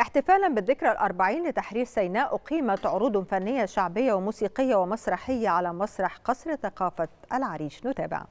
احتفالا بالذكرى الأربعين لتحرير سيناء أقيمت عروض فنية شعبية وموسيقية ومسرحية على مسرح قصر ثقافة العريش نتابع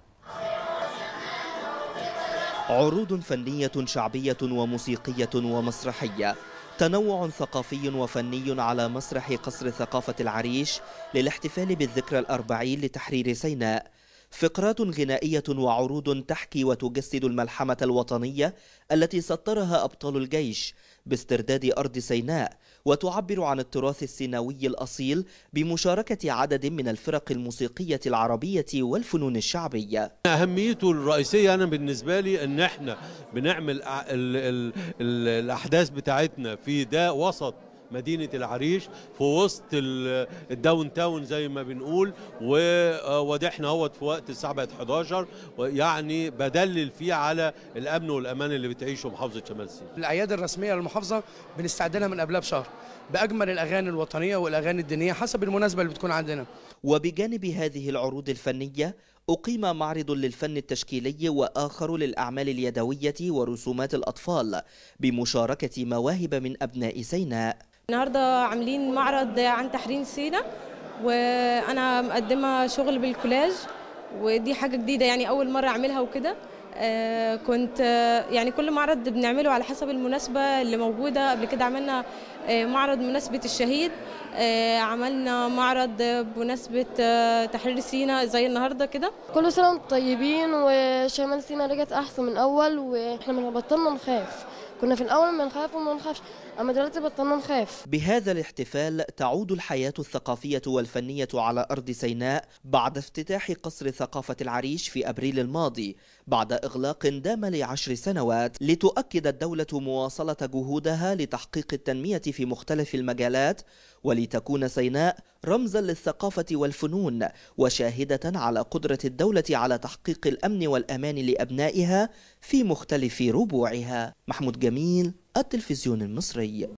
عروض فنية شعبية وموسيقية ومسرحية تنوع ثقافي وفني على مسرح قصر ثقافة العريش للاحتفال بالذكرى الأربعين لتحرير سيناء فقرات غنائية وعروض تحكي وتجسد الملحمة الوطنية التي سطرها أبطال الجيش باسترداد أرض سيناء وتعبر عن التراث السيناوي الأصيل بمشاركة عدد من الفرق الموسيقية العربية والفنون الشعبية أهميته الرئيسية أنا بالنسبة لي أن احنا بنعمل الأحداث بتاعتنا في ده وسط مدينه العريش في وسط الداون تاون زي ما بنقول وواضحنا آه، اهوت في وقت الساعه 11 يعني بدلل فيه على الامن والامان اللي بتعيشه محافظه شمال سيناء. الاعياد الرسميه للمحافظه بنستعدلها من قبلها بشهر باجمل الاغاني الوطنيه والاغاني الدينيه حسب المناسبه اللي بتكون عندنا. وبجانب هذه العروض الفنيه أقيم معرض للفن التشكيلي وآخر للأعمال اليدوية ورسومات الأطفال بمشاركة مواهب من أبناء سيناء النهاردة عاملين معرض عن تحرير سيناء وأنا مقدمة شغل بالكولاج ودي حاجة جديدة يعني أول مرة أعملها وكده آه، كنت آه، يعني كل معرض بنعمله على حسب المناسبة اللي موجودة قبل كده عملنا آه، معرض مناسبة الشهيد عملنا معرض بمناسبة تحرير سينا زي النهاردة كده كل سنة وانتم طيبين وشمال سينا رجعت أحسن من أول وإحنا من بطلنا نخاف كنا في الأول بنخاف وما نخافش أما دلوقتي بطلنا نخاف بهذا الاحتفال تعود الحياة الثقافية والفنية على أرض سيناء بعد افتتاح قصر ثقافة العريش في أبريل الماضي بعد إغلاق دام لعشر سنوات لتؤكد الدولة مواصلة جهودها لتحقيق التنمية في مختلف المجالات ولتكون سيناء رمزا للثقافة والفنون وشاهدة على قدرة الدولة على تحقيق الأمن والأمان لأبنائها في مختلف ربوعها محمود جميل التلفزيون المصري